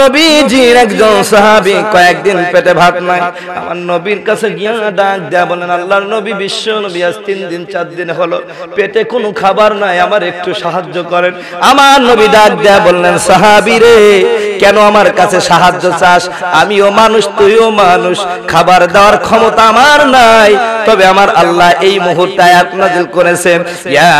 নবীজির একজন কয়েকদিন পেটে ভাত নাই আমার নবীর কাছে গিয়া ডাক দেয়া বলেন আল্লাহর নবী বিশ্ব নবী আজ তিন দিন চার দিন হলো পেটে কোনো খাবার নাই আমার একটু সাহায্য করেন আমার নবী ডাক দেয়া বললেন রে কেন আমার কাছে সাহায্য চাস আমিও মানুষ তুইও মানুষ খাবার দেওয়ার ক্ষমতা আমার নাই তবে আমার আল্লাহ এই মুহূর্তে আয়াত করেছেন ইয়া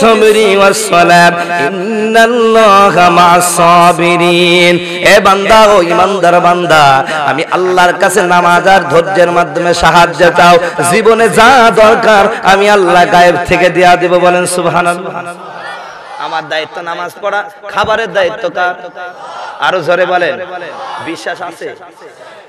সাবিরিন এ বান্দা ও ইমানদার বান্দা আমি আল্লাহর কাছে নামাজ আর ধৈর্যের মাধ্যমে সাহায্য চাও জীবনে যা দরকার আমি আল্লাহ গায়েব থেকে দেয়া দেব বলেন সুবহানাল্লাহ আমার দায়িত্ব নামাজ পড়া খাবারের দায়িত্ব কার আরো জোরে বলেন বিশ্বাস আছে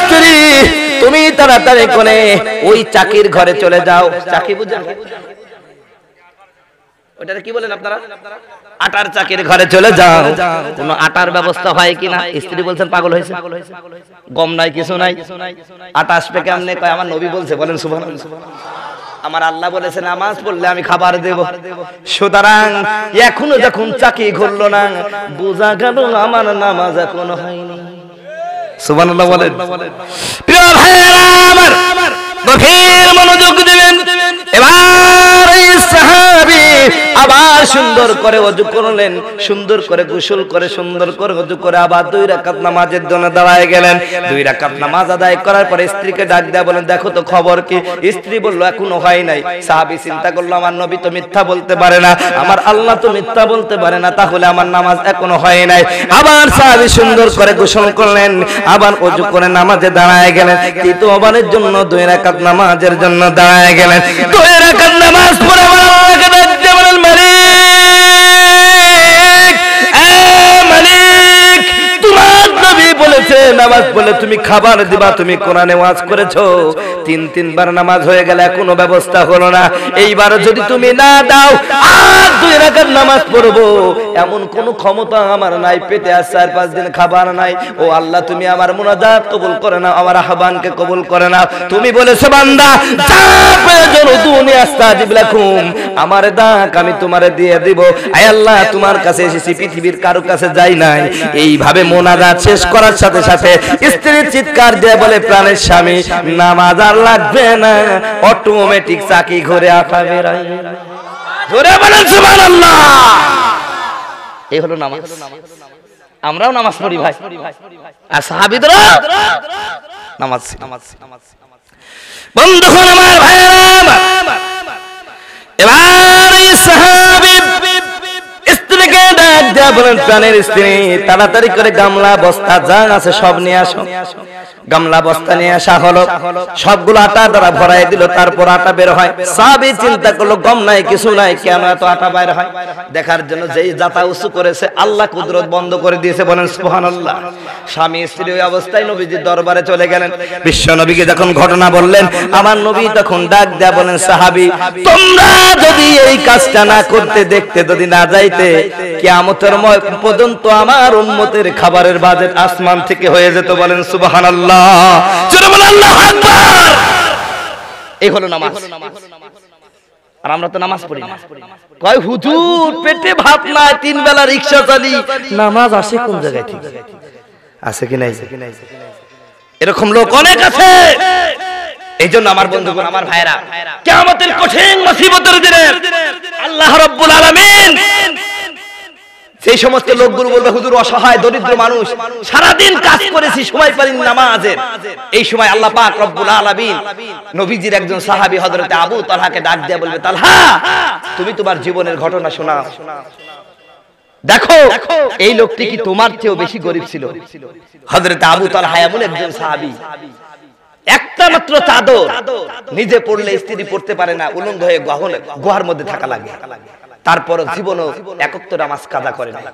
স্ত্রী তুমি তাড়াতাড়ি করে ওই চাকির ঘরে চলে যাও চাকি বুঝা কি বলেন আপনারা আটার চাকির ঘরে চলে যাও আটার ব্যবস্থা হয় কিনা স্ত্রী বলছেন পাগল হয়েছে গম নাই কিছু নাই কয় আমার নবী বলছে বলেন আমার আল্লাহ বলেছে নামাজ পড়লে আমি খাবার দেব সুতরাং এখনো যখন চাকি ঘুরলো না বোঝা গেল আমার নামাজ এখনো হয়নি সুবান আল্লাহ বলেন প্রিয় ভাইয়েরা আমার সুন্দর করে অজু করলেন সুন্দর করে গোসল করে সুন্দর করে অজু করে আবার দুই রাকাত নামাজের জন্য দাঁড়ায় গেলেন দুই রাকাত নামাজ আদায় করার পরে স্ত্রীকে ডাক দেয়া বলেন দেখো তো খবর কি স্ত্রী বলল এখনো হয় নাই সাহাবি চিন্তা করলো আমার নবী তো মিথ্যা বলতে পারে না আমার আল্লাহ তো মিথ্যা বলতে পারে না তাহলে আমার নামাজ এখনো হয় নাই আবার সাহাবি সুন্দর করে গোসল করলেন আবার অজু করে নামাজে দাঁড়ায় গেলেন তৃতীয়বারের জন্য দুই রাকাত নামাজের জন্য দাঁড়ায় গেলেন দুই রাকাত নামাজ পড়ে كذا الجبل المريض নামাজ বলে তুমি খাবার দিবা তুমি কোরআনে ওয়াজ করেছো তিন তিনবার নামাজ হয়ে গেলে কোনো ব্যবস্থা হলো না এইবার যদি তুমি না দাও আর দুই রাকাত নামাজ পড়বো এমন কোন ক্ষমতা আমার নাই পেটে আর চার পাঁচ দিন খাবার নাই ও আল্লাহ তুমি আমার মুনাজাত কবুল করে না আমার আহ্বানকে কবুল করে না তুমি বলেছো বান্দা যা প্রয়োজন তুমি আস্তাজিব লাকুম আমার ডাক আমি তোমারে দিয়ে দিব আয় আল্লাহ তোমার কাছে এসেছি পৃথিবীর কারো কাছে যাই নাই এইভাবে মোনাজাত শেষ করার সাথে সাথে স্ত্রী চিৎকার দিয়ে বলে প্রাণের স্বামী নামাজ আর লাগবে না অটোমেটিক চাকি ঘুরে আঠা বেড়ায় ধরে বলেন সুবহানাল্লাহ এই হলো নামাজ আমরাও নামাজ পড়ি ভাই আর সাহাবীরা নামাজ নামাজ নামাজ আমার ভাই এবার যা বলেন প্রাণের স্ত্রী তাড়াতাড়ি করে গামলা বস্তা যা আছে সব নিয়ে আসো গামলা বস্তা নিয়ে আসা হলো সবগুলো আটা দ্বারা ভরাই দিল তারপর আটা বের হয় সাবি চিন্তা করলো গম নাই কিছু নাই কেন এত আটা বাইর হয় দেখার জন্য যেই যাতা উঁচু করেছে আল্লাহ কুদরত বন্ধ করে দিয়েছে বলেন সুবহানাল্লাহ স্বামী স্ত্রী ওই অবস্থায় নবীজির দরবারে চলে গেলেন বিশ্ব নবীকে যখন ঘটনা বললেন আমার নবী তখন ডাক দেয়া বলেন সাহাবী তোমরা যদি এই কাজটা না করতে দেখতে যদি না যাইতে কিয়ামতের সময় পর্যন্ত আমার উম্মতের খাবারের বাজেট আসমান থেকে হয়ে যেত বলেন সুবাহান আল্লাহ এই হলো নামাজ বেলা রিক্সা চালি নামাজ এরকম লোক অনেক আছে এই জন্য আমার বন্ধুগণ আমার ভাইরা কেমতের কঠিন মুসিবতের আল্লাহ রব্বুল আলামিন সেই সমস্ত লোকগুলো বলবে হুজুর অসহায় দরিদ্র মানুষ সারাদিন কাজ করেছি সময় পারিনি নামাজের এই সময় আল্লাহ পাক রব্বুল আলামিন নবীজির একজন সাহাবী হযরতে আবু তালহাকে ডাক দিয়ে বলবে তালহা তুমি তোমার জীবনের ঘটনা শোনাও দেখো এই লোকটি কি তোমার চেয়েও বেশি গরিব ছিল হযরতে আবু তালহা এমন একজন সাহাবী একটা মাত্র চাদর নিজে পড়লে স্ত্রী পড়তে পারে না উলঙ্গ হয়ে গহনে গুহার মধ্যে থাকা লাগে তারপর জীবনও একত্র নামাজ কাদা করে নাই